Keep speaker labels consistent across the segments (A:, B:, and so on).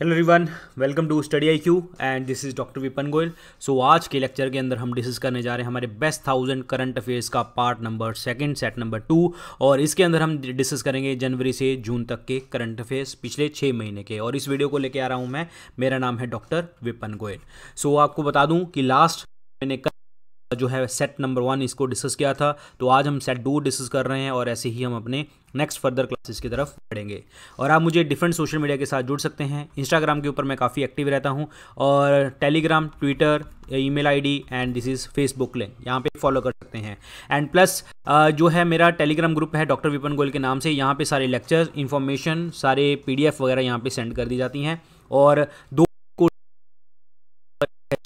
A: Hello everyone welcome to study I Q and this is doctor Vipan Goyal so आज के lecture के अंदर हम डिस्कस करने जा रहे हैं हमारे बेस्ट थाउजेंड करंट अफेयर्स का part number second set number two और इसके अंदर हम डिस्कस करेंगे जनवरी से जून तक के करंट अफेयर्स पिछले छः महीने के और इस वीडियो को लेकर आ रहा हूँ मैं मेरा नाम है doctor Vipan Goyal so so, आपको बता दूँ कि लास्ट मैंने जो है सेट नंबर वन इसको डिस्कस किया था तो आज हम सेट टू डिस्कस कर रहे हैं और ऐसे ही हम अपने नेक्स्ट फर्दर क्लासेस की तरफ बढ़ेंगे और आप मुझे डिफरेंट सोशल मीडिया के साथ जुड़ सकते हैं इंस्टाग्राम के ऊपर मैं काफ़ी एक्टिव रहता हूँ और Telegram Twitter email ID and this is Facebook link यहाँ पे फॉलो कर सकते हैं एंड प्लस जो है मेरा टेलीग्राम ग्रुप है डॉक्टर विपन गोयल के नाम से यहाँ पर सारे लेक्चर्स इन्फॉर्मेशन सारे एफ वगैरह यहाँ पर सेंड कर दी जाती हैं और दो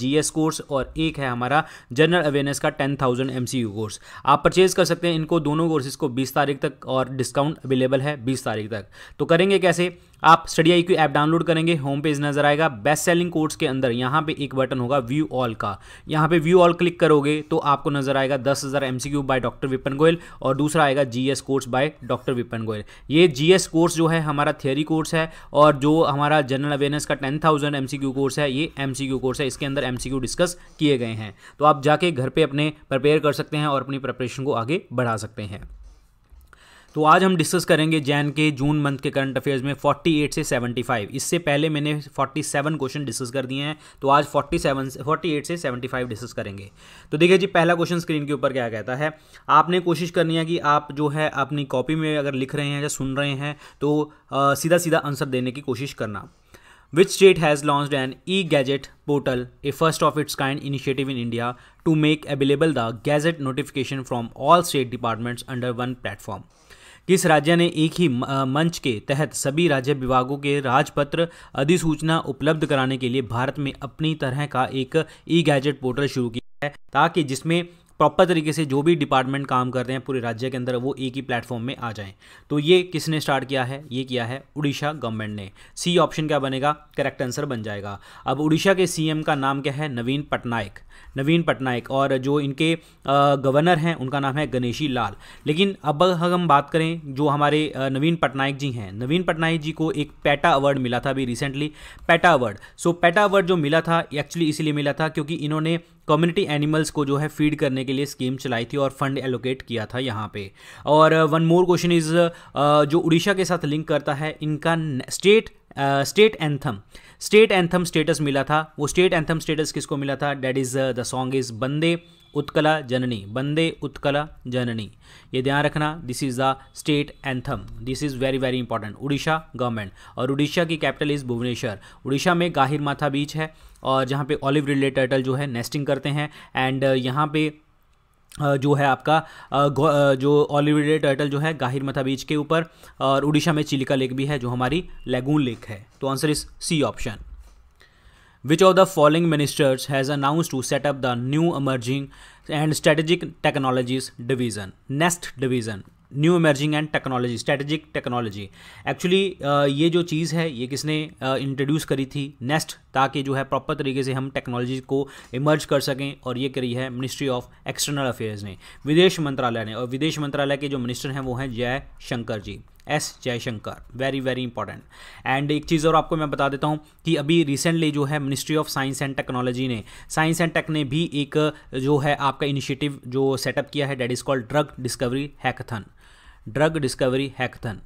A: जीएस कोर्स और एक है हमारा जनरल अवेयरनेस का टेन थाउजेंड एम कोर्स आप परचेज कर सकते हैं इनको दोनों कोर्सेज को बीस तारीख तक और डिस्काउंट अवेलेबल है बीस तारीख तक तो करेंगे कैसे आप study I Q app download करेंगे होम पेज नजर आएगा बेस्ट सेलिंग कोर्स के अंदर यहाँ पे एक बटन होगा व्यू ऑल का यहाँ पे व्यू ऑल क्लिक करोगे तो आपको नजर आएगा दस हज़ार M C Q by doctor Vipan Goyal और दूसरा आएगा G S course by doctor Vipan Goyal ये जी एस कोर्स जो है हमारा थियरी कोर्स है और जो हमारा जनरल अवेयरनेस का ten thousand M C Q course है ये एम सी क्यू कोर्स है इसके अंदर एम डिस्कस किए गए हैं तो आप जाके घर पे अपने प्रिपेयर कर सकते हैं और अपनी प्रिपरेशन को आगे बढ़ा सकते हैं तो आज हम डिस्कस करेंगे जैन के जून मंथ के करंट अफेयर्स में 48 से 75 इससे पहले मैंने 47 क्वेश्चन डिस्कस कर दिए हैं तो आज 47 48 से 75 डिस्कस करेंगे तो देखिए जी पहला क्वेश्चन स्क्रीन के ऊपर क्या कहता है आपने कोशिश करनी है कि आप जो है अपनी कॉपी में अगर लिख रहे हैं या सुन रहे हैं तो आ, सीधा सीधा आंसर देने की कोशिश करना Which state has launched an e-gadget portal, a first of its kind initiative in India to make available the gadget notification from all state departments under one platform? किस राज्य ने एक ही मंच के तहत सभी राज्य विभागों के राजपत्र अधिसूचना उपलब्ध कराने के लिए भारत में अपनी तरह का एक ई गैजेट पोर्टल शुरू किया है ताकि जिसमें प्रॉपर तरीके से जो भी डिपार्टमेंट काम कर रहे हैं पूरे राज्य के अंदर वो एक ही प्लेटफॉर्म में आ जाएँ तो ये किसने स्टार्ट किया है ये किया है उड़ीसा गवर्नमेंट ने सी ऑप्शन क्या बनेगा करेक्ट आंसर बन जाएगा अब उड़ीसा के सीएम का नाम क्या है नवीन पटनायक नवीन पटनायक और जो इनके गवर्नर हैं उनका नाम है गणेशी लाल लेकिन अब हम बात करें जो हमारे नवीन पटनायक जी हैं नवीन पटनायक जी को एक पैटा अवार्ड मिला था अभी recently PATA award so PATA award जो मिला था एक्चुअली इसलिए मिला था क्योंकि इन्होंने कम्युनिटी एनिमल्स को जो है फीड करने के लिए स्कीम चलाई थी और फंड एलोकेट किया था यहाँ पे और वन मोर क्वेश्चन इज जो उड़ीसा के साथ लिंक करता है इनका state state anthem state anthem status मिला था वो स्टेट एंथम स्टेटस किसको मिला था that is the song is Bande Utkala Janani Bande Utkala Janani ये ध्यान रखना this is the state anthem this is very very important Odisha government और उड़ीसा की कैपिटल इज़ भुवनेश्वर उड़ीसा में गाहिर माथा बीच है और जहाँ पे ऑलिव रिलेटेड टर्टल जो है नेस्टिंग करते हैं एंड uh, यहाँ पे जो है आपका जो ऑलिविडे टर्टल जो है गाहिर मथा बीच के ऊपर और उड़ीसा में चिलिका लेक भी है जो हमारी लेगून लेक है तो answer is C option which of the following ministers has announce to set up the new emerging and strategic technologies division NEST division new emerging and technology strategic technology actually ये जो चीज़ है ये किसने introduce uh, करी थी nest ताकि जो है प्रॉपर तरीके से हम टेक्नोलॉजी को इमर्ज कर सकें और ये करी है मिनिस्ट्री ऑफ एक्सटर्नल अफेयर्स ने विदेश मंत्रालय ने और विदेश मंत्रालय के जो मिनिस्टर हैं वो हैं Jai Shankar ji S Jaishankar very very important and एक चीज़ और आपको मैं बता देता हूँ कि अभी रिसेंटली जो है ministry of science and technology ने साइंस एंड टेक ने भी एक जो है आपका इनिशिएटिव जो सेटअप किया है that is called drug discovery hackathon drug discovery hackathon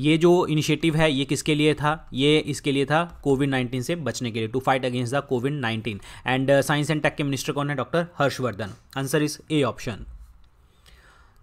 A: ये जो इनिशिएटिव है ये किसके लिए था ये इसके लिए था कोविड 19 से बचने के लिए to fight against the COVID 19 and science and tech के मिनिस्टर कौन है doctor Harshvardhan answer is A option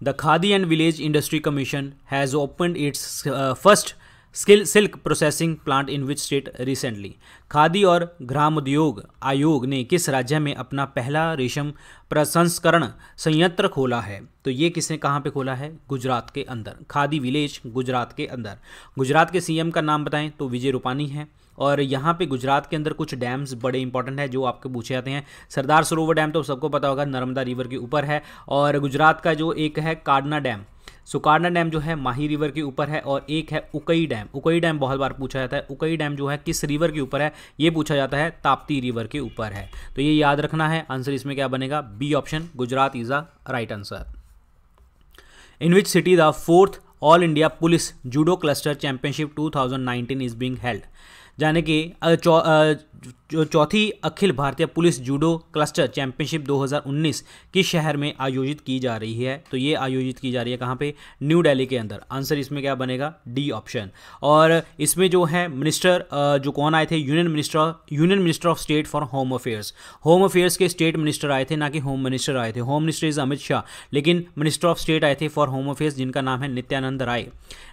A: the Khadi and village industry commission has open its first skill silk processing plant in which state recently Khadi और ग्रामोद्योग आयोग ने किस राज्य में अपना पहला रेशम प्रसंस्करण संयंत्र खोला है तो ये किसने कहाँ पे खोला है गुजरात के अंदर खादी विलेज गुजरात के अंदर गुजरात के सीएम का नाम बताएं तो विजय रूपानी है और यहाँ पे गुजरात के अंदर कुछ डैम्स बड़े इंपॉर्टेंट हैं जो आपके पूछे जाते हैं सरदार सरोवर डैम तो सबको पता होगा नर्मदा रिवर के ऊपर है और गुजरात का जो एक है काडना डैम सुकारना डैम जो है माही रिवर के ऊपर है और एक है उकई डैम उकई डैम बहुत बार पूछा जाता है उकई डैम जो है किस रिवर के ऊपर है ये पूछा जाता है ताप्ती रिवर के ऊपर है तो ये याद रखना है आंसर इसमें क्या बनेगा B option Gujarat is a right answer in which city the fourth all India police judo cluster championship 2019 is being held यानी कि जो चौथी अखिल भारतीय पुलिस जूडो क्लस्टर चैंपियनशिप 2019 किस शहर में आयोजित की जा रही है तो ये आयोजित की जा रही है कहाँ पे न्यू दिल्ली के अंदर आंसर इसमें क्या बनेगा डी ऑप्शन और इसमें जो है मिनिस्टर जो कौन आए थे union minister union minister of state for home affairs home affairs के स्टेट मिनिस्टर आए थे ना कि होम मिनिस्टर आए थे home minister is Amit Shah लेकिन मिनिस्टर ऑफ स्टेट आए थे फॉर होम अफेयर्स जिनका नाम है नित्यानंद राय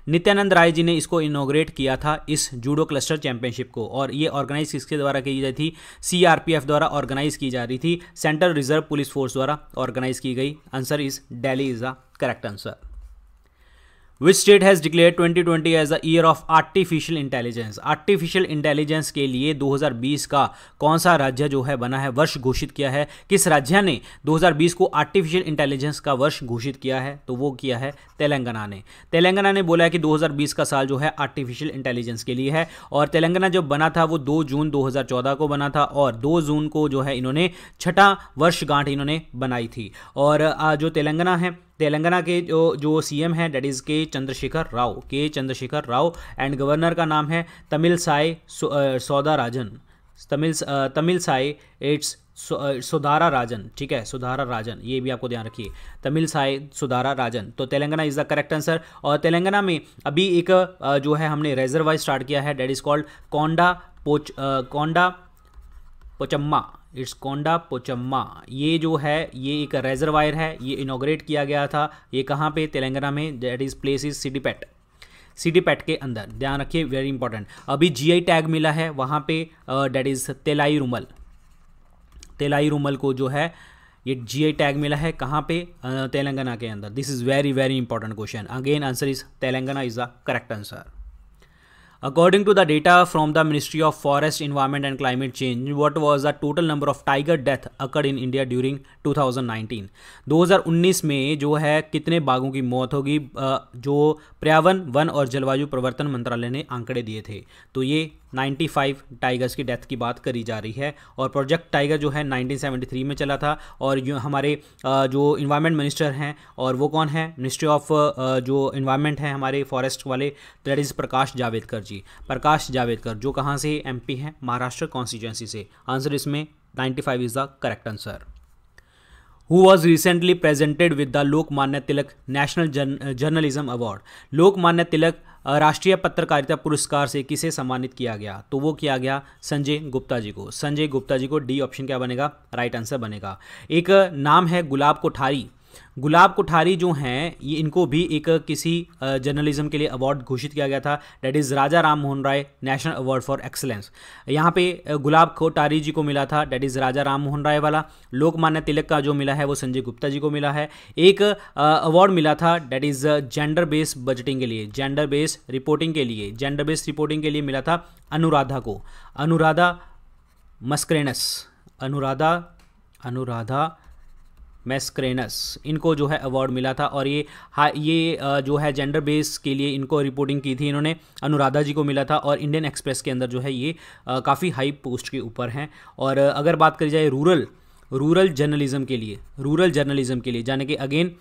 A: नित्यानंद राय जी ने इसको इनोग्रेट किया था इस जूडो क्लस्टर चैंपियनशिप को और ये ऑर्गेनाइज किसके द्वारा द्वारा की गई थी सीआरपीएफ द्वारा ऑर्गेनाइज की जा रही थी सेंट्रल रिजर्व पुलिस फोर्स द्वारा ऑर्गेनाइज की गई answer is Delhi is the correct answer which state has declare 2020 as a year of artificial intelligence artificial intelligence के लिए 2020 का कौन सा राज्य जो है बना है वर्ष घोषित किया है किस राज्य ने 2020 को आर्टिफिशियल इंटेलिजेंस का वर्ष घोषित किया है तो वो किया है तेलंगाना ने तेलंगाना ने बोला है कि 2020 का साल जो है आर्टिफिशियल इंटेलिजेंस के लिए है और तेलंगाना जब बना था वो दो जून 2014 को बना था और दो जून को जो है इन्होंने छठा वर्षगांठ इन्होंने बनाई थी और जो तेलंगाना है तेलंगाना के जो जो सीएम हैं डेट इज़ के चंद्रशेखर राव के चंद्रशेखर राव एंड गवर्नर का नाम है Tamilisai Soundararajan Tamil Tamilisai its Soundararajan ठीक है सुधारा राजन ये भी आपको ध्यान रखिए तमिल साई सुधारा राजन तो Telangana is the correct answer और तेलंगाना में अभी एक जो है हमने रेजरवाइज स्टार्ट किया है that is called Konda Poch Konda Pochamma its Konda Pochamma ये जो है ये एक रेजरवायर है ये इनोग्रेट किया गया था ये कहाँ पे तेलंगाना में that is place is Siddipet के अंदर ध्यान रखिए वेरी इंपॉर्टेंट अभी जीआई टैग मिला है वहाँ पे डैट इज़ तेलाई रुमल तेलाई रुमल को जो है ये जीआई टैग मिला है कहाँ पे तेलंगाना के अंदर this is very very important question again answer is Telangana is the correct answer According to the data from the Ministry of Forest, Environment and Climate Change, what was the total number of tiger death occurred in India during 2019? 2019 में जो है कितने बाघों की मौत होगी जो पर्यावरण वन और जलवायु परिवर्तन मंत्रालय ने आंकड़े दिए थे तो ये 95 टाइगर्स की डेथ की बात करी जा रही है और प्रोजेक्ट टाइगर जो है 1973 में चला था और जो हमारे जो इन्वायरमेंट मिनिस्टर हैं और वो कौन है मिनिस्ट्री ऑफ जो इन्वायरमेंट है हमारे फॉरेस्ट वाले दैट इज़ प्रकाश जावेदकर जी प्रकाश जावेदकर जो कहाँ से एम हैं महाराष्ट्र कॉन्स्टिट्यूंसी से आंसर इसमें 95 is the correct answer who was recently presented with the Lokmanya Tilak national journalism award Lokmanya Tilak राष्ट्रीय पत्रकारिता पुरस्कार से किसे सम्मानित किया गया तो वो किया गया संजय गुप्ता जी को संजय गुप्ता जी को डी ऑप्शन क्या बनेगा राइट आंसर बनेगा एक नाम है गुलाब कोठारी गुलाब कोठारी जो हैं ये इनको भी एक किसी जर्नलिज्म के लिए अवार्ड घोषित किया गया था that is Raja Ram Mohan Roy national award for excellence यहाँ पे गुलाब कोठारी जी को मिला था डेट इज़ राजा राम मोहन राय वाला लोकमान्य तिलक का जो मिला है वो संजय गुप्ता जी को मिला है एक अवार्ड मिला था that is gender based budgeting के लिए जेंडर बेस्ड रिपोर्टिंग के लिए जेंडर बेस्ड रिपोर्टिंग के लिए मिला था अनुराधा को अनुराधा मस्क्रेनस अनुराधा अनुराधा मेस्क्रेनस इनको जो है अवार्ड मिला था और ये हा ये जो है जेंडर बेस के लिए इनको रिपोर्टिंग की थी इन्होंने अनुराधा जी को मिला था और इंडियन एक्सप्रेस के अंदर जो है ये काफ़ी हाई पोस्ट के ऊपर हैं और अगर बात करी जाए रूरल रूरल जर्नलिज़म के लिए रूरल जर्नलिज़म के लिए यानी कि अगेन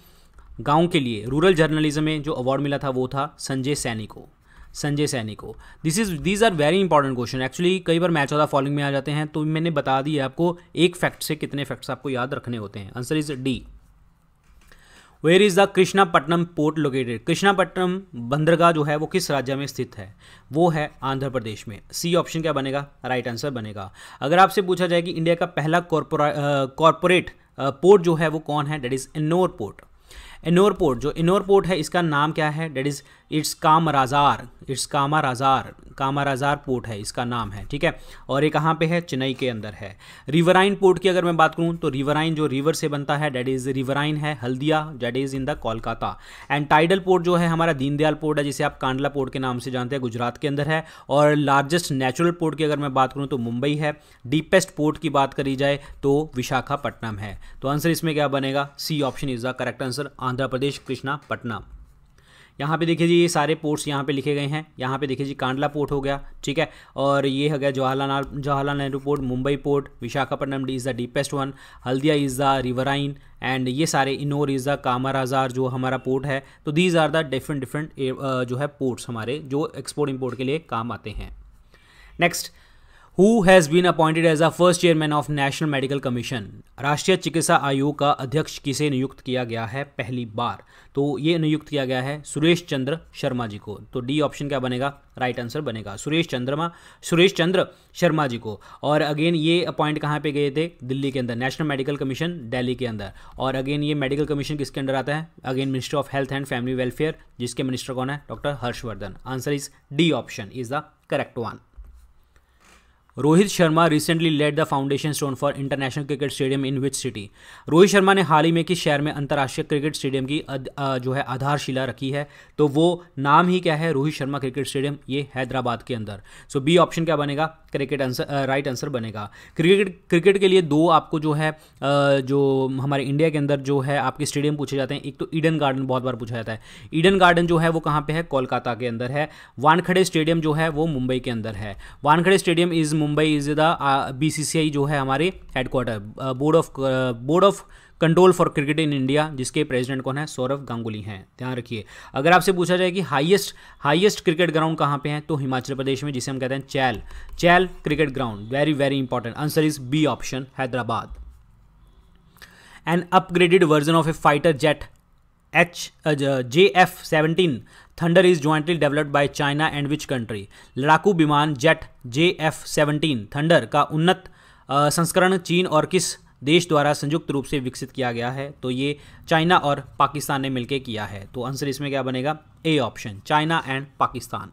A: गांव के लिए रूरल जर्नलिज़म में जो अवार्ड मिला था वो था संजय सैनी को संजय सैनी को this is these are very important question actually कई बार मैच ऑफ फॉलोइंग में आ जाते हैं तो मैंने बता दी आपको एक फैक्ट से कितने फैक्ट्स आपको याद रखने होते हैं answer is D where is the Krishnapatnam port located Krishnapatnam बंदरगाह जो है वो किस राज्य में स्थित है वो है आंध्र प्रदेश में सी ऑप्शन क्या बनेगा राइट right आंसर बनेगा अगर आपसे पूछा जाए कि इंडिया का पहला कॉरपोरेट पोर्ट जो है वो कौन है that is Ennore port Ennore port जो इन्नौर पोर्ट है इसका नाम क्या है that is its Kamarajar its Kamarajar Kamarajar port है इसका नाम है ठीक है और ये कहाँ पे है चेन्नई के अंदर है रिवराइन पोर्ट की अगर मैं बात करूँ तो रिवराइन जो रिवर से बनता है डेट इज़ रिवराइन है Haldia that is in the Kolkata and tidal port जो है हमारा दीनदयाल पोर्ट है जिसे आप कांडला पोर्ट के नाम से जानते हैं गुजरात के अंदर है और लार्जेस्ट नेचुरल पोर्ट की अगर मैं बात करूँ तो मुंबई है डीपेस्ट पोर्ट की बात करी जाए तो विशाखापट्टनम है तो आंसर इसमें क्या बनेगा C option is the correct answer Andhra Pradesh Krishnapatnam यहाँ पे देखिए जी ये सारे पोर्ट्स यहाँ पे लिखे गए हैं यहाँ पे देखिए जी कांडला पोर्ट हो गया ठीक है और ये हो गया Jawaharlal Jawaharlal Nehru port Mumbai port Visakhapatnam is the deepest one Haldia is the riverine and ये सारे इनोर इज़ द कामर आज़ार जो हमारा पोर्ट है तो these are the different different जो है पोर्ट्स हमारे जो एक्सपोर्ट इम्पोर्ट के लिए काम आते हैं next who has been appointed as a first chairman of national medical commission राष्ट्रीय चिकित्सा आयोग का अध्यक्ष किसे नियुक्त किया गया है पहली बार तो ये नियुक्त किया गया है सुरेश चंद्र शर्मा जी को तो डी ऑप्शन क्या बनेगा राइट आंसर बनेगा सुरेश चंद्रमा सुरेश चंद्र शर्मा जी को और अगेन ये अपॉइंट कहाँ पे गए थे दिल्ली के अंदर नेशनल मेडिकल कमीशन दिल्ली के अंदर और अगेन ये मेडिकल कमीशन किसके अंडर आता है again minister of health and family welfare जिसके मिनिस्टर कौन है doctor Harshvardhan answer is D option is the correct one Rohit Sharma recently laid the foundation stone for international cricket stadium in which city Rohit Sharma ने हाल ही में किस शहर में अंतर्राष्ट्रीय क्रिकेट स्टेडियम की अद, आ, जो है आधारशिला रखी है तो वो नाम ही क्या है रोहित शर्मा क्रिकेट स्टेडियम ये हैदराबाद के अंदर सो बी ऑप्शन क्या बनेगा क्रिकेट आंसर राइट आंसर बनेगा क्रिकेट क्रिकेट के लिए दो आपको जो है जो हमारे इंडिया के अंदर जो है आपके स्टेडियम पूछे जाते हैं एक तो ईडन गार्डन बहुत बार पूछा जाता है ईडन गार्डन जो है वो कहाँ पे है कोलकाता के अंदर है वानखड़े स्टेडियम जो है वो मुंबई के अंदर है Wankhede stadium is Mumbai is the B जो है हमारे headquarter board of board of control for cricket in India जिसके प्रेसिडेंट कौन है सौरभ गांगुली हैं ध्यान रखिए अगर आपसे पूछा जाए कि हाईएस्ट हाईएस्ट क्रिकेट ग्राउंड कहाँ पे है तो हिमाचल प्रदेश में जिसे हम कहते हैं Chail Chail cricket ground very very important answer is B option Hyderabad an upgraded version of a fighter jet H J F seventeen thunder is jointly developed by China and which country लड़ाकू विमान jet J F seventeen thunder का उन्नत uh, संस्करण चीन और किस देश द्वारा संयुक्त रूप से विकसित किया गया है तो ये चाइना और पाकिस्तान ने मिलकर किया है तो आंसर इसमें क्या बनेगा A option China and Pakistan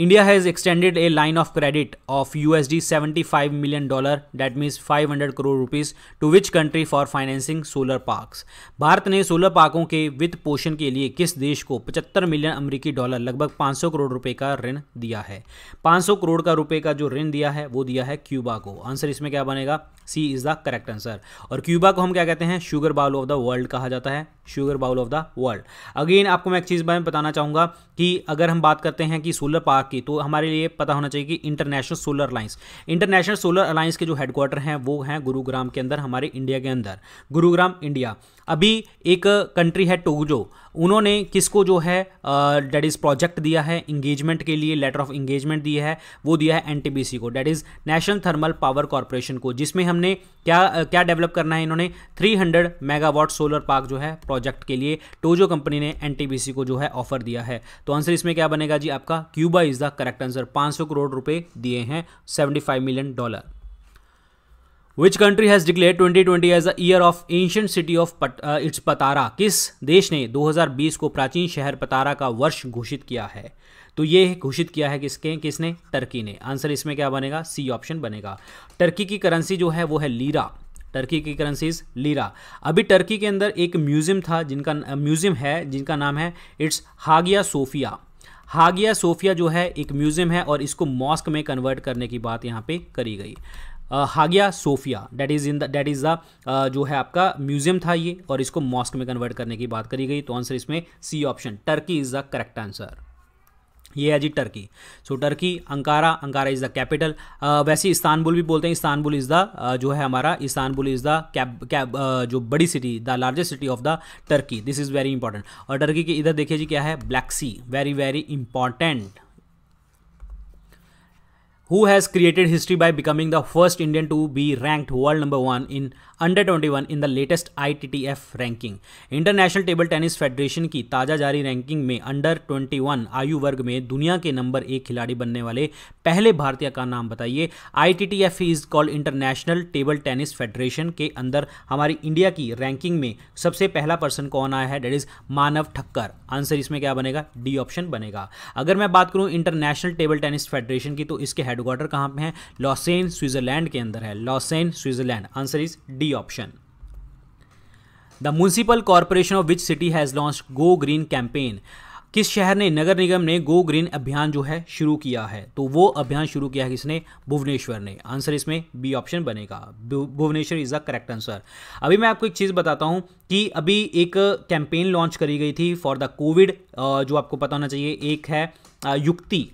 A: India has extended a line of credit of U S D seventy five million dollar dollar that five hundred crore rupees to which country for financing solar parks Bharat ने solar पार्कों के वित्त पोषण के लिए किस देश को पचहत्तर मिलियन अमरीकी डॉलर लगभग पाँच सौ करोड़ रुपये का ऋण दिया है पाँच सौ करोड़ का रुपये का जो ऋण दिया है वो दिया है क्यूबा को आंसर इसमें क्या बनेगा C is the correct answer और क्यूबा को हम क्या कहते हैं sugar bowl of the world कहा जाता है sugar bowl of the world again आपको मैं एक चीज़ बारे में बताना चाहूँगा कि अगर हम बात करते हैं कि सोलर पार्क की तो हमारे लिए पता होना चाहिए कि international solar alliance international solar alliance के जो हेडक्वार्टर हैं वो हैं गुरुग्राम के अंदर हमारे इंडिया के अंदर गुरुग्राम इंडिया अभी एक कंट्री है टोगजो उन्होंने किसको जो है डेट इज़ प्रोजेक्ट दिया है इंगेजमेंट के लिए लेटर ऑफ इंगेजमेंट दिया है वो दिया है एनटीपीसी को that is national thermal power corporation को जिसमें हमने क्या क्या डेवलप करना है इन्होंने 300 मेगावाट सोलर पार्क जो है प्रोजेक्ट के लिए टोजो कंपनी ने एनटीपीसी को जो है ऑफर दिया है तो आंसर इसमें क्या बनेगा जी आपका Cuba is the correct answer पाँच करोड़ रुपये दिए हैं seventy million dollar which country has declare 2020 as a year of ancient city of its Petra किस देश ने 2020 को प्राचीन शहर पतारा का वर्ष घोषित किया है तो ये घोषित किया है किसके किसने टर्की ने आंसर इसमें क्या बनेगा सी ऑप्शन बनेगा टर्की की करेंसी जो है वो है लीरा टर्की की करेंसीज लीरा अभी टर्की के अंदर एक म्यूजियम था जिनका म्यूजियम है जिनका नाम है it's Hagia Sophia Hagia Sophia जो है एक म्यूजियम है और इसको मॉस्क में कन्वर्ट करने की बात यहाँ पे करी गई Hagia Sophia that is in the is the जो है आपका म्यूजियम था ये और इसको मॉस्क में कन्वर्ट करने की बात करी गई तो आंसर इसमें C option Turkey is the correct answer ये है जी Turkey so Turkey Ankara Ankara is the capital वैसे इस्तानबुल भी बोलते हैं इस्तानबुल इज़ द जो है हमारा Istanbul is the cab cab जो बड़ी city the largest city of the Turkey this is very important और टर्की के इधर देखिए जी क्या है black sea very very important who has created history by becoming the first Indian to be ranked world number one in under twenty one in the latest I T T F ranking international table tennis federation की ताज़ा जारी ranking में under twenty one आयु वर्ग में दुनिया के number एक खिलाड़ी बनने वाले पहले भारतीय का नाम बताइए I T T F is called international table tennis federation के अंदर हमारी इंडिया की रैंकिंग में सबसे पहला पर्सन कौन आया है that is Manav Thakkar answer इसमें क्या बनेगा डी ऑप्शन बनेगा अगर मैं बात करूँ इंटरनेशनल टेबल टेनिस फेडरेशन की तो इसके हेडक्वार्टर कहाँ पे है लॉसेन स्विट्जरलैंड के अंदर है Lausanne Switzerland answer is D D option the municipal corporation of which city has launch go green campaign किस शहर ने नगर निगम ने गो ग्रीन अभियान जो है शुरू किया है तो वो अभियान शुरू किया है किसने भुवनेश्वर ने आंसर इसमें बी ऑप्शन बनेगा Bhubaneswar is the correct answer अभी मैं आपको एक चीज़ बताता हूँ कि अभी एक कैंपेन लॉन्च करी गई थी फॉर द कोविड जो आपको पता होना चाहिए एक है Yukti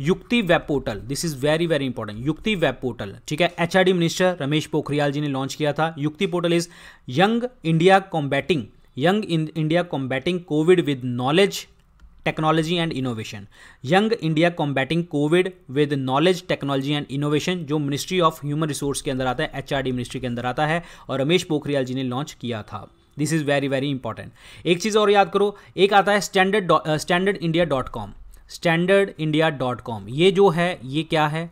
A: Yukti web portal this is very very important Yukti web portal ठीक है एच मिनिस्टर रमेश पोखरियाल जी ने लॉन्च किया था Yukti portal is young India combating young India combating COVID with knowledge technology and innovation young India combating COVID with knowledge technology and innovation जो ministry of human resource के अंदर आता है एच मिनिस्ट्री के अंदर आता है और रमेश पोखरियाल जी ने लॉन्च किया था this is very very important एक चीज़ और याद करो एक आता है standard standard India dot com standard India dot com ये जो है ये क्या है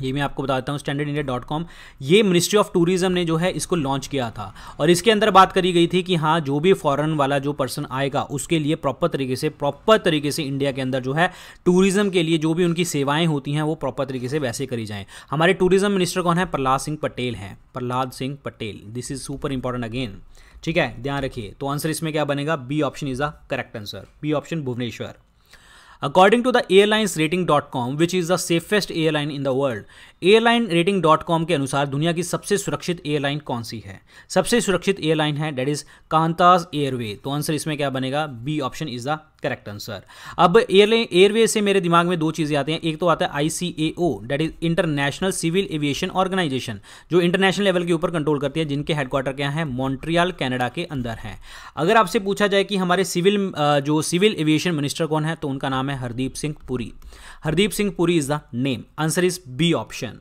A: ये मैं आपको बता देता हूँ स्टैंडर्ड इंडिया डॉट कॉम ये मिनिस्ट्री ऑफ टूरिज्म ने जो है इसको लॉन्च किया था और इसके अंदर बात करी गई थी कि हाँ जो भी फॉरेन वाला जो पर्सन आएगा उसके लिए प्रॉपर तरीके से प्रॉपर तरीके से इंडिया के अंदर जो है टूरिज्म के लिए जो भी उनकी सेवाएं होती हैं वो प्रॉपर तरीके से वैसे करी जाएँ हमारे टूरिज्म मिनिस्टर कौन है प्रहलाद सिंह पटेल हैं Prahlad Singh Patel this is super important again ठीक है ध्यान रखिए तो आंसर इसमें क्या बनेगा B option is a correct answer B option Bhubaneswar according to the airlines rating dot com which is the safest airline in the world airline rating dot com के अनुसार दुनिया की सबसे सुरक्षित एयरलाइन कौन सी है सबसे सुरक्षित एयरलाइन है डेट इज कांताज एयरवे तो आंसर इसमें क्या बनेगा B option is the correct answer अब एयरलाइन एयरवे से मेरे दिमाग में दो चीज़ें आती हैं एक तो आता है ICAO that is international civil aviation organization जो इंटरनेशनल लेवल के ऊपर कंट्रोल करती है जिनके हेडक्वार्टर क्या है मॉन्ट्रियल कैनेडा के अंदर है अगर आपसे पूछा जाए कि हमारे सिविल जो सिविल एविएशन मिनिस्टर कौन है तो उनका नाम है Hardeep Singh Puri Hardeep Singh Puri is the name answer is B option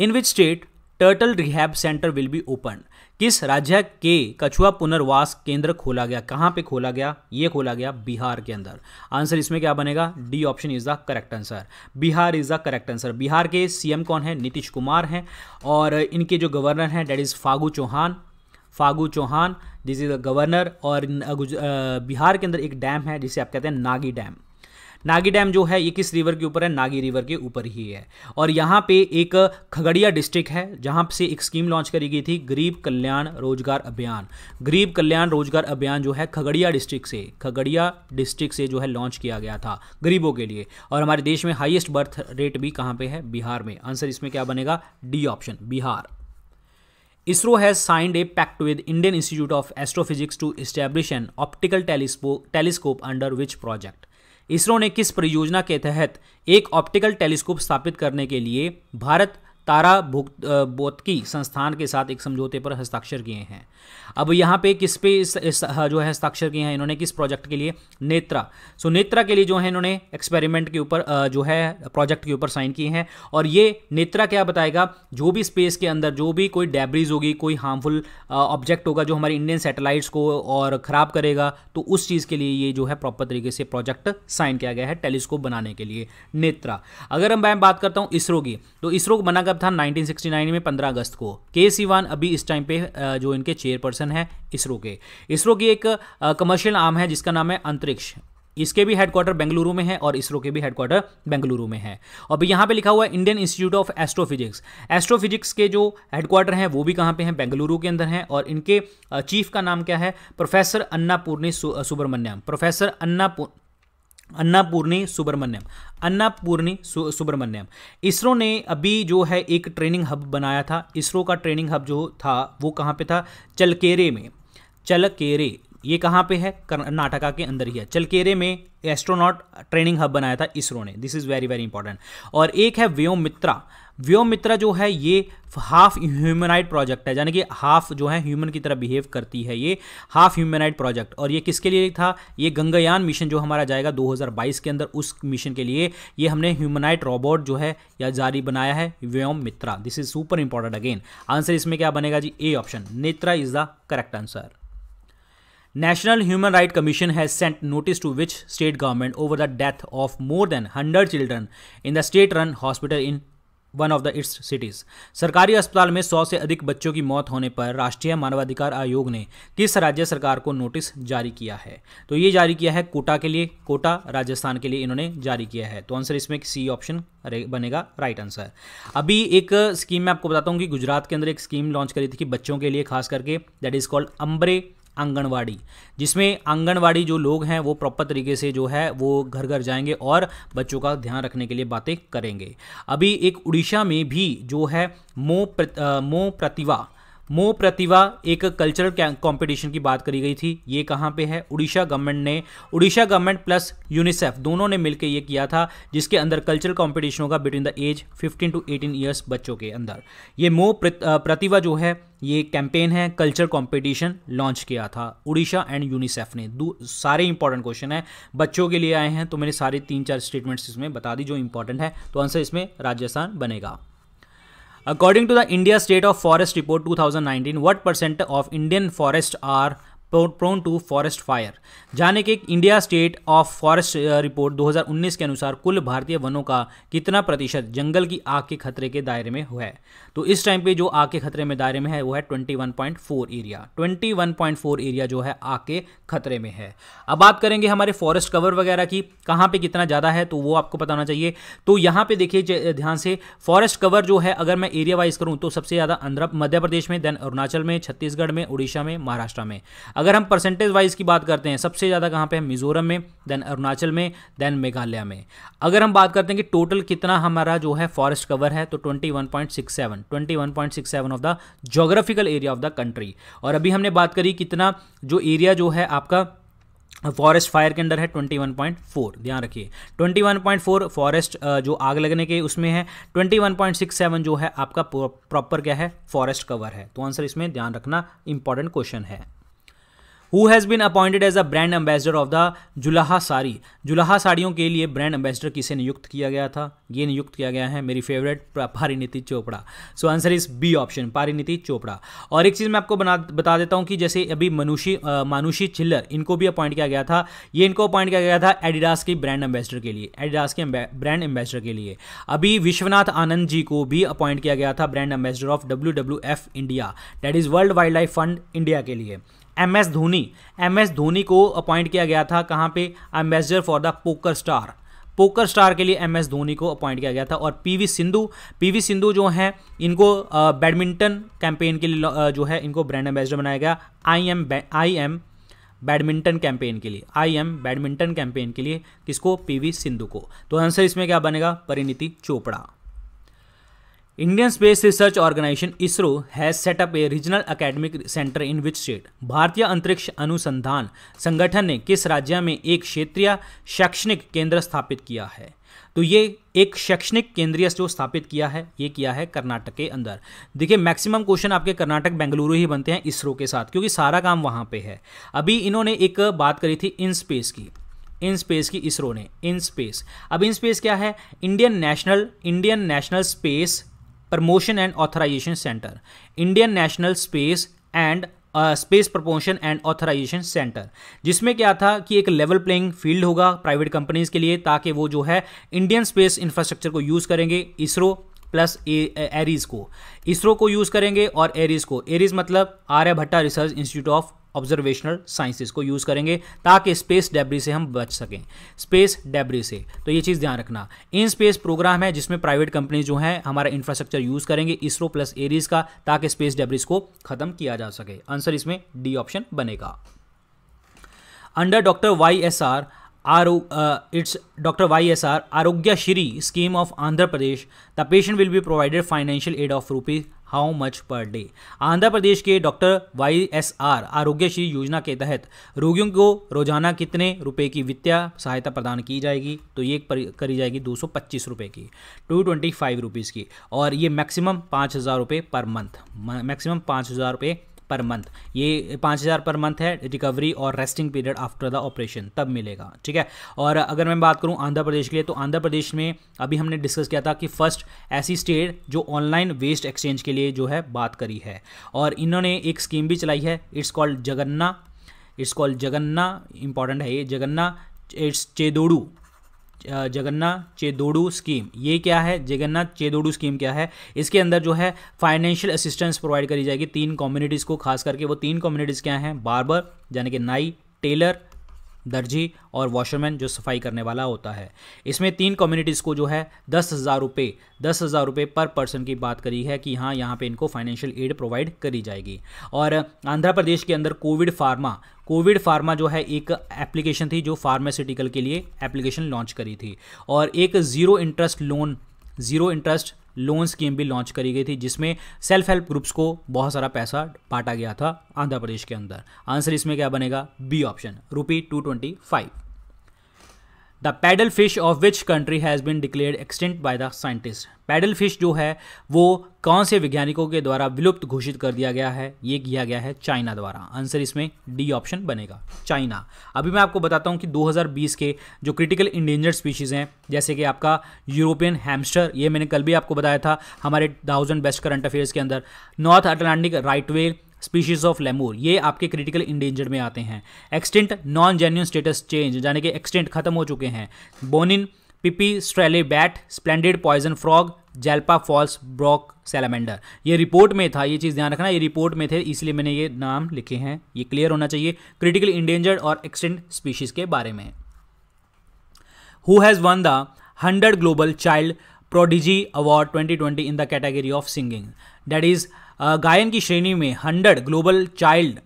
A: in which state turtle rehab centre will be open किस राज्य के कछुआ पुनर्वास केंद्र खोला गया कहाँ पे खोला गया ये खोला गया बिहार के अंदर आंसर इसमें क्या बनेगा D option is the correct answer Bihar is the correct answer Bihar के सीएम कौन है नीतीश कुमार हैं और इनके जो गवर्नर हैं that is Phagu Chauhan Phagu Chauhan this is the governor और बिहार के अंदर एक डैम है जिसे आप कहते हैं नागी डैम नागी डैम जो है ये किस रिवर के ऊपर है नागी रिवर के ऊपर ही है और यहाँ पे एक खगड़िया डिस्ट्रिक्ट है जहाँ से एक स्कीम लॉन्च करी गई थी गरीब कल्याण रोजगार अभियान गरीब कल्याण रोजगार अभियान जो है खगड़िया डिस्ट्रिक्ट से खगड़िया डिस्ट्रिक्ट से जो है लॉन्च किया गया था गरीबों के लिए और हमारे देश में हाइएस्ट बर्थ रेट भी कहाँ पे है बिहार में आंसर इसमें क्या बनेगा D option Bihar ISRO has signed a pact with Indian institute of astrophysics to establish an optical telescope under which project ISRO ने किस परियोजना के तहत एक ऑप्टिकल टेलीस्कोप स्थापित करने के लिए भारत तारा बोतकी संस्थान के साथ एक समझौते पर हस्ताक्षर किए हैं अब यहाँ पे किस पे इस, इस जो है हस्ताक्षर किए हैं इन्होंने किस प्रोजेक्ट के लिए नेत्रा सो नेत्रा के लिए जो है इन्होंने एक्सपेरिमेंट के ऊपर जो है प्रोजेक्ट के ऊपर साइन किए हैं और ये नेत्रा क्या बताएगा जो भी स्पेस के अंदर जो भी कोई डेबरीज होगी कोई हार्मफुल ऑब्जेक्ट होगा जो हमारे इंडियन सेटेलाइट्स को और ख़राब करेगा तो उस चीज़ के लिए ये जो है प्रॉपर तरीके से प्रोजेक्ट साइन किया गया है टेलीस्कोप बनाने के लिए नेत्रा अगर मैं बात करता हूँ इसरो की तो इसरो को कर था 1969 में 15 अगस्त को के सीवान अभी इस टाइम पे जो इनके चेयरपर्सन है इसरो के इसरो की एक कमर्शियल आर्म है जिसका नाम है अंतरिक्ष इसके भी हेडक्वार्टर बेंगलुरु में है और इसरो के भी हेडक्वार्टर बेंगलुरु में है और यहाँ पे लिखा हुआ है Indian institute of astrophysics astrophysics के जो हेडक्वार्टर हैं वो भी कहाँ पे हैं बेंगलुरु के अंदर हैं और इनके चीफ का नाम क्या है प्रोफेसर अन्नापूर्णी सुब्रमण्यम प्रोफेसर अन्नापू अन्नापूर्णी सुब्रमण्यम अन्नापूर्णी सुब्रमण्यम इसरो ने अभी जो है एक ट्रेनिंग हब बनाया था इसरो का ट्रेनिंग हब जो था वो कहाँ पे था चलकेरे में चलकेरे ये कहाँ पे है कर्नाटका के अंदर ही है चलकेरे में एस्ट्रोनॉट ट्रेनिंग हब बनाया था इसरो ने this is very very important और एक है व्योमित्रा व्योम मित्रा जो है ये हाफ ह्यूमनाइट प्रोजेक्ट है यानी कि हाफ जो है ह्यूमन की तरह बिहेव करती है ये हाफ ह्यूमनाइट प्रोजेक्ट और ये किसके लिए था ये गंगायान मिशन जो हमारा जाएगा 2022 के अंदर उस मिशन के लिए ये हमने ह्यूमनाइट रोबोट जो है या जारी बनाया है Vyom Mitra this is super important again answer इसमें क्या बनेगा जी A option Netra is the correct answer national human right commission has sent notice to which state government over the death of more than hundred children in the state run hospital in one of the its cities सरकारी अस्पताल में सौ से अधिक बच्चों की मौत होने पर राष्ट्रीय मानवाधिकार आयोग ने किस राज्य सरकार को नोटिस जारी किया है तो ये जारी किया है कोटा के लिए कोटा राजस्थान के लिए इन्होंने जारी किया है तो आंसर इसमें सी ऑप्शन बनेगा राइट आंसर अभी एक स्कीम मैं आपको बताता हूँ कि गुजरात के अंदर एक स्कीम लॉन्च करी थी कि बच्चों के लिए खास करके दैट इज़ कॉल्ड अम्बरे आंगनवाड़ी जिसमें आंगनवाड़ी जो लोग हैं वो प्रॉपर तरीके से जो है वो घर घर जाएंगे और बच्चों का ध्यान रखने के लिए बातें करेंगे अभी एक उड़ीसा में भी जो है मो प्र, आ, मो प्रतिभा मो प्रतिभा एक कल्चरल कंपटीशन की बात करी गई थी ये कहाँ पे है उड़ीसा गवर्नमेंट ने उड़ीसा गवर्नमेंट प्लस यूनिसेफ दोनों ने मिलकर ये किया था जिसके अंदर कल्चरल कंपटीशन होगा between the age 15 to 18 years बच्चों के अंदर ये मो प्रतिभा जो है ये कैंपेन है कल्चर कंपटीशन लॉन्च किया था उड़ीसा एंड यूनिसेफ ने दो सारे इंपॉर्टेंट क्वेश्चन हैं बच्चों के लिए आए हैं तो मैंने सारे तीन चार स्टेटमेंट्स इसमें बता दी जो इंपॉर्टेंट है तो आंसर इसमें राजस्थान बनेगा According to the India State of Forest Report 2019, what percent of Indian forests are prone to forest fire जाने के India state of forest report 2019 के अनुसार कुल भारतीय वनों का कितना प्रतिशत जंगल की आग के खतरे के दायरे में है तो इस टाइम पे जो आग के खतरे में दायरे में है वो है 21.4 एरिया 21.4 एरिया जो है आग के खतरे में है अब बात करेंगे हमारे फॉरेस्ट कवर वगैरह की कहाँ पर कितना ज़्यादा है तो वो आपको पता होना चाहिए तो यहाँ पर देखिए ध्यान से फॉरेस्ट कवर जो है अगर मैं एरिया वाइज करूँ तो सबसे ज़्यादा आंध्र मध्य प्रदेश में देन अरुणाचल में छत्तीसगढ़ में उड़ीसा में महाराष्ट्र में अगर हम परसेंटेज वाइज की बात करते हैं सबसे ज़्यादा कहाँ पे है मिजोरम में देन अरुणाचल में देन मेघालय में अगर हम बात करते हैं कि टोटल कितना हमारा जो है फॉरेस्ट कवर है तो 21.67 21.67 of the geographical area of the country और अभी हमने बात करी कितना जो एरिया जो है आपका फॉरेस्ट फायर के अंडर है 21.4 ध्यान रखिए 21.4 फॉरेस्ट जो आग लगने के उसमें है 21.67 जो है आपका प्रॉपर क्या है फॉरेस्ट कवर है तो आंसर इसमें ध्यान रखना इंपॉर्टेंट क्वेश्चन है who has been appointed as a brand ambassador of the Julaha sari Julaha साड़ियों के लिए ब्रांड एम्बेसडर किसे नियुक्त किया गया था ये नियुक्त किया गया है मेरी favourite Parineeti Chopra so answer is B option Parineeti Chopra और एक चीज़ मैं आपको बना बता देता हूँ कि जैसे अभी मनुषी मानुषी चिल्लर इनको भी अपॉइंट किया गया था ये इनको अपॉइंट किया गया था एडिडास की ब्रांड एम्बेसडर के लिए एडिडास के ब्रांड एम्बेसडर के लिए अभी विश्वनाथ आनंद जी को भी अपॉइंट किया गया था brand ambassador of W W F India that is world wildlife fund India के लिए M S Dhoni M S Dhoni को अपॉइंट किया गया था कहाँ पे ambassador for the poker star poker star के लिए एम एस धोनी को अपॉइंट किया गया था और P V Sindhu P V Sindhu जो हैं इनको बैडमिंटन कैंपेन के लिए जो है इनको ब्रांड एम्बेसडर बनाया गया I am I am badminton campaign के लिए आई एम बैडमिंटन कैंपेन के लिए किसको पी वी सिंधु को तो आंसर इसमें क्या बनेगा Parineeti Chopra Indian space research organization ISRO has set up a regional academic centre in which state भारतीय अंतरिक्ष अनुसंधान संगठन ने किस राज्य में एक क्षेत्रीय शैक्षणिक केंद्र स्थापित किया है तो ये एक शैक्षणिक केंद्रीय जो स्थापित किया है ये किया है कर्नाटक के अंदर देखिए मैक्सिमम क्वेश्चन आपके कर्नाटक बेंगलुरु ही बनते हैं इसरो के साथ क्योंकि सारा काम वहाँ पे है अभी इन्होंने एक बात करी थी इन स्पेस की इन स्पेस की इसरो ने इन स्पेस अब इन स्पेस क्या है Indian national Indian national space promotion and authorization centre Indian national space and space promotion and authorization centre जिसमें क्या था कि एक लेवल प्लेइंग फील्ड होगा प्राइवेट कंपनीज के लिए ताकि वो जो है इंडियन स्पेस इंफ्रास्ट्रक्चर को यूज़ करेंगे इसरो प्लस एरीज को इसरो को यूज़ करेंगे और एरीज को एरीज मतलब Aryabhatta research institute of observational sciences को यूज़ करेंगे ताकि स्पेस डेबरी से हम बच सकें स्पेस डेबरी से तो ये चीज़ ध्यान रखना इन स्पेस प्रोग्राम है जिसमें प्राइवेट कंपनी जो है हमारा इंफ्रास्ट्रक्चर यूज़ करेंगे इसरो प्लस एरीज का ताकि स्पेस डेबरीज को खत्म किया जा सके आंसर इसमें डी ऑप्शन बनेगा under doctor Y S R आरो it's doctor Y S R Aarogya Shri scheme of Andhra Pradesh the patient will be provided financial aid of rupees how much per day Andhra Pradesh के doctor Y S R Aarogya Shri योजना के तहत रोगियों को रोजाना कितने रुपए की वित्तीय सहायता प्रदान की जाएगी तो ये करी जाएगी दो रुपये की टू ट्वेंटी फाइव रुपीज़ की और ये मैक्सिमम पाँच हज़ार रुपये पर मंथ मैक्सिमम पाँच हज़ार रुपये पर मंथ ये पाँच हज़ार पर मंथ है रिकवरी और resting period after the operation तब मिलेगा ठीक है और अगर मैं बात करूँ आंध्र प्रदेश के लिए तो आंध्र प्रदेश में अभी हमने डिस्कस किया था कि फर्स्ट ऐसी स्टेट जो ऑनलाइन वेस्ट एक्सचेंज के लिए जो है बात करी है और इन्होंने एक स्कीम भी चलाई है it's called Jaganna it's called Jaganna important है ये जगन्ना इट्स चेदोड़ू जगन्ना चेदोड़ू स्कीम ये क्या है जगन्नाथ चेदोड़ू स्कीम क्या है इसके अंदर जो है फाइनेंशियल असिस्टेंस प्रोवाइड करी जाएगी तीन कम्युनिटीज़ को खास करके वो तीन कम्युनिटीज़ क्या हैं बार्बर यानी कि नाई टेलर दर्जी और वॉशरमैन जो सफाई करने वाला होता है इसमें तीन कम्युनिटीज़ को जो है दस हज़ार रुपये दस हज़ार रुपये पर पर्सन की बात करी है कि हाँ यहाँ पे इनको फाइनेंशियल एड प्रोवाइड करी जाएगी और आंध्र प्रदेश के अंदर कोविड फार्मा कोविड फार्मा जो है एक एप्लीकेशन थी जो फार्मास्यूटिकल के लिए एप्लीकेशन लॉन्च करी थी और एक zero interest loan zero interest loan scheme भी लॉन्च करी गई थी जिसमें सेल्फ हेल्प ग्रुप्स को बहुत सारा पैसा बांटा गया था आंध्र प्रदेश के अंदर आंसर इसमें क्या बनेगा B option rupee two twenty five the paddlefish of which country has been declare extinct by the scientist paddlefish जो है वो कौन से वैज्ञानिकों के द्वारा विलुप्त घोषित कर दिया गया है ये किया गया है चाइना द्वारा आंसर इसमें डी ऑप्शन बनेगा चाइना अभी मैं आपको बताता हूँ कि 2020 के जो क्रिटिकल इंडेंजर स्पीशीज़ हैं जैसे कि आपका यूरोपियन हैमस्टर ये मैंने कल भी आपको बताया था हमारे थाउजेंड बेस्ट करंट अफेयर्स के अंदर north Atlantic right whale species of lemur ये आपके क्रिटिकल इंडेंजर्ड में आते हैं extinct non genuine status change यानी कि एक्सटेंट खत्म हो चुके हैं Bonin pipistrelle bat splendid poison frog Jalpa false brook salamander ये रिपोर्ट में था ये चीज़ ध्यान रखना ये रिपोर्ट में थे इसलिए मैंने ये नाम लिखे हैं ये क्लियर होना चाहिए क्रिटिकल इंडेंजर्ड और एक्सटेंट स्पीशीज़ के बारे में who has won the hundred global child prodigy award 2020 in the category of singing that is गायन की श्रेणी में hundred global child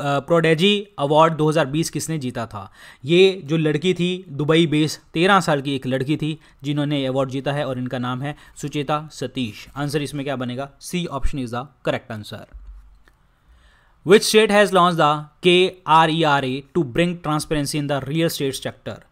A: prodigy award 2020 किसने जीता था ये जो लड़की थी दुबई बेस 13 साल की एक लड़की थी जिन्होंने अवार्ड जीता है और इनका नाम है सुचेता सतीश आंसर इसमें क्या बनेगा C option is the correct answer which state has launch the K R E R A to bring transparency in the real estate sector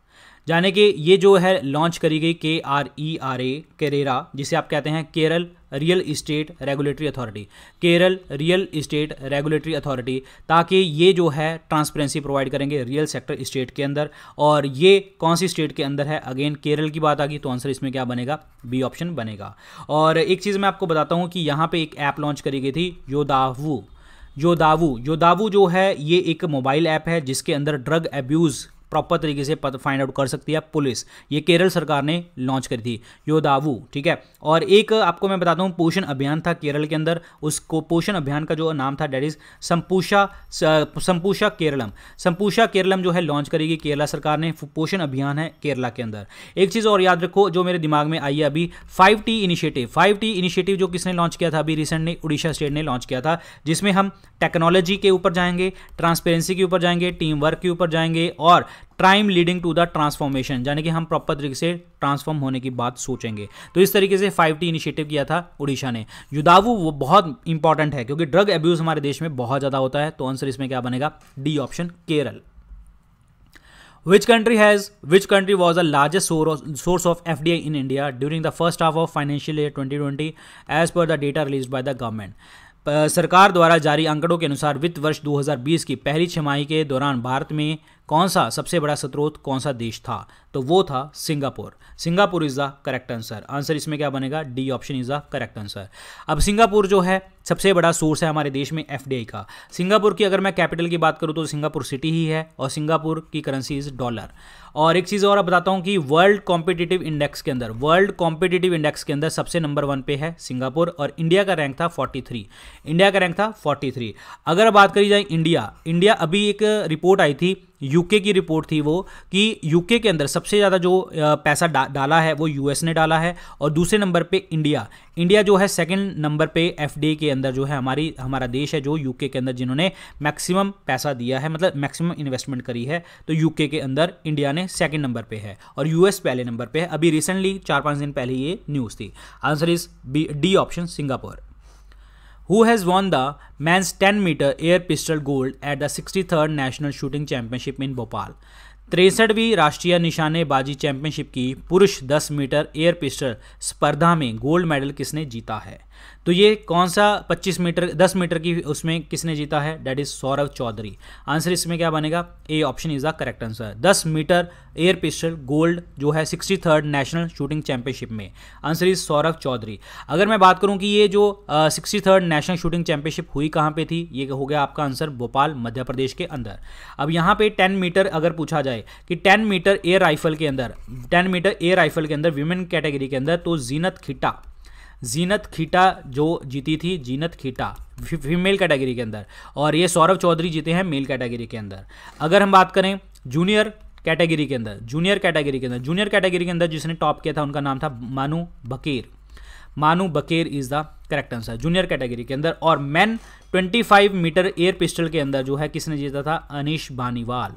A: जाने कि ये जो है लॉन्च करी गई के आर ई आर ए केरेरा जिसे आप कहते हैं Kerala real estate regulatory authority Kerala real estate regulatory authority ताकि ये जो है ट्रांसपेरेंसी प्रोवाइड करेंगे रियल सेक्टर स्टेट के अंदर और ये कौन सी स्टेट के अंदर है अगेन केरल की बात आ गई तो आंसर इसमें क्या बनेगा बी ऑप्शन बनेगा और एक चीज़ मैं आपको बताता हूँ कि यहाँ पर एक ऐप लॉन्च करी गई थी योदावू योदावू योदावू जो है ये एक मोबाइल ऐप है जिसके अंदर ड्रग एब्यूज़ प्रॉपर तरीके से फाइंड आउट कर सकती है पुलिस ये केरल सरकार ने लॉन्च करी थी योदावू ठीक है और एक आपको मैं बताता हूँ पोषण अभियान था केरल के अंदर उसको पोषण अभियान का जो नाम था डेट इज संपूषा संपूषा केरलम संपूषा केरलम जो है लॉन्च करेगी केरला सरकार ने पोषण अभियान है केरला के अंदर एक चीज़ और याद रखो जो मेरे दिमाग में आई है अभी five T initiative five T initiative जो किसने लॉन्च किया था अभी रिसेंटली उड़ीसा स्टेट ने लॉन्च किया था जिसमें हम टेक्नोलॉजी के ऊपर जाएंगे ट्रांसपेरेंसी के ऊपर जाएंगे टीम वर्क के ऊपर जाएंगे और ट्राइम लीडिंग टू द ट्रांसफॉर्मेशन यानी कि हम प्रॉपर तरीके से ट्रांसफॉर्म होने की बात सोचेंगे तो इस तरीके से फाइव टी इनिशिएटिव किया था उड़ीसा ने युदावू वो बहुत इंपॉर्टेंट है क्योंकि ड्रग एब्यूज हमारे देश में बहुत ज़्यादा होता है तो आंसर इसमें क्या बनेगा D option Kerala Which country has which country was the largest source of FDI in India during the first half of financial year 2020 as per the data released by the government? Uh, सरकार द्वारा जारी आंकड़ों के अनुसार वित्त वर्ष 2020 की पहली छमाही के दौरान भारत में कौन सा सबसे बड़ा स्रोत कौन सा देश था तो वो था Singapore Singapore is the correct answer answer इसमें क्या बनेगा D option is the correct answer अब सिंगापुर जो है सबसे बड़ा सोर्स है हमारे देश में एफ का सिंगापुर की अगर मैं कैपिटल की बात करूँ तो सिंगापुर सिटी ही है और सिंगापुर की करेंसी इज़ डॉलर और एक चीज़ और बताता हूँ कि वर्ल्ड कॉम्पिटिटिव इंडेक्स के अंदर वर्ल्ड कॉम्पिटिटिव इंडेक्स के अंदर सबसे नंबर वन पे है सिंगापुर और इंडिया का रैंक था 43 इंडिया का रैंक था 43 अगर बात करी जाए इंडिया इंडिया अभी एक रिपोर्ट आई थी यूके की रिपोर्ट थी वो कि यूके के अंदर सबसे ज़्यादा जो पैसा डा, डाला है वो यूएस ने डाला है और दूसरे नंबर पे इंडिया इंडिया जो है सेकंड नंबर पे एफडीए के अंदर जो है हमारी हमारा देश है जो यूके के अंदर जिन्होंने मैक्सिमम पैसा दिया है मतलब मैक्सिमम इन्वेस्टमेंट करी है तो यूके के अंदर इंडिया ने सेकेंड नंबर पर है और यू पहले नंबर पर है अभी रिसेंटली चार पाँच दिन पहले ये न्यूज़ थी answer is B D option Singapore who has won the men's 10 meter air pistol gold at the 63rd National Shooting Championship in Bhopal. तिरसठवीं राष्ट्रीय निशानेबाजी चैंपियनशिप की पुरुष 10 मीटर एयर पिस्टल स्पर्धा में गोल्ड मेडल किसने जीता है तो ये कौन सा 25 मीटर 10 मीटर की उसमें किसने जीता है that is Saurabh Chaudhary answer इसमें क्या बनेगा A option is the correct answer 10 metre air pistol gold जो है sixty third national shooting championship में आंसर इज़ सौरभ चौधरी अगर मैं बात करूं कि ये जो sixty third national shooting championship हुई कहाँ पर थी ये हो गया आपका आंसर भोपाल मध्य प्रदेश के अंदर अब यहाँ पे टेन मीटर अगर पूछा जाए कि टेन मीटर एयर राइफल के अंदर टेन मीटर एयर राइफल के अंदर वीमेन कैटेगरी के अंदर तो जीनत खिटा जीनत खीटा जो जीती थी जीनत खीटा फीमेल कैटेगरी के अंदर और ये सौरभ चौधरी जीते हैं मेल कैटेगरी के अंदर अगर हम बात करें जूनियर कैटेगरी के अंदर जूनियर कैटेगरी के अंदर जूनियर कैटेगरी के अंदर जिसने टॉप किया था उनका नाम था Manu Bhaker Manu Bhaker is the correct answer junior category के अंदर और मैन 25 मीटर एयर पिस्टल के अंदर जो है किसने जीता था अनिश बानीवाल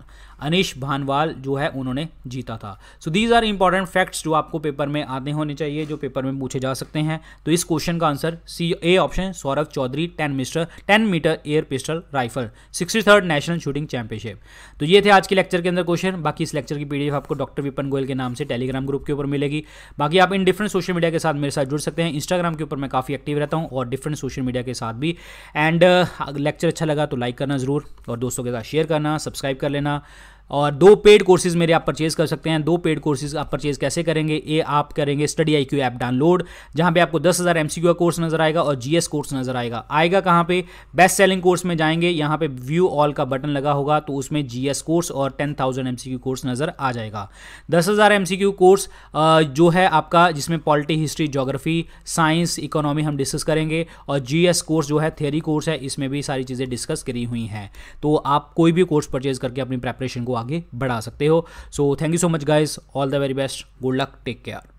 A: अनिश भानवाल जो है उन्होंने जीता था so these are important facts जो आपको पेपर में आते होने चाहिए जो पेपर में पूछे जा सकते हैं तो इस क्वेश्चन का answer C A option Saurabh Chaudhary ten mister ten metre air pistol rifle sixty third national shooting championship तो ये थे आज के लेक्चर के अंदर क्वेश्चन बाकी इस लेक्चर की पीडीएफ आपको डॉक्टर विपन गोयल के नाम से टेलीग्राम ग्रुप के ऊपर मिलेगी बाकी आप इन डिफरेंट सोशल मीडिया के साथ मेरे साथ जुड़ सकते हैं इंस्टाग्राम के ऊपर मैं काफ़ी एक्टिव रहता रहता हूँ और डिफरेंट सोशल मीडिया के साथ भी एंड लेक्चर uh, अच्छा लगा तो लाइक करना ज़रूर और दोस्तों के साथ शेयर करना सब्सक्राइब कर लेना और दो पेड कोर्सेज मेरे आप परचेज कर सकते हैं दो पेड कोर्सेज आप परचेज कैसे करेंगे ये आप करेंगे study I Q app download जहाँ पे आपको दस हज़ार एम का कोर्स नजर आएगा और जीएस कोर्स नजर आएगा आएगा कहाँ पे बेस्ट सेलिंग कोर्स में जाएंगे यहाँ पे व्यू ऑल का बटन लगा होगा तो उसमें जीएस कोर्स और टेन थाउजेंड एम कोर्स नजर आ जाएगा दस हज़ार एम कोर्स जो है आपका जिसमें polity history geography science economy हम डिस्कस करेंगे और जी कोर्स जो है थियरी कोर्स है इसमें भी सारी चीज़ें डिस्कस करी हुई हैं तो आप कोई भी कोर्स परचेज करके अपनी प्रेपरेशन को आगे बढ़ा सकते हो so thank you so much guys all the very best good luck take care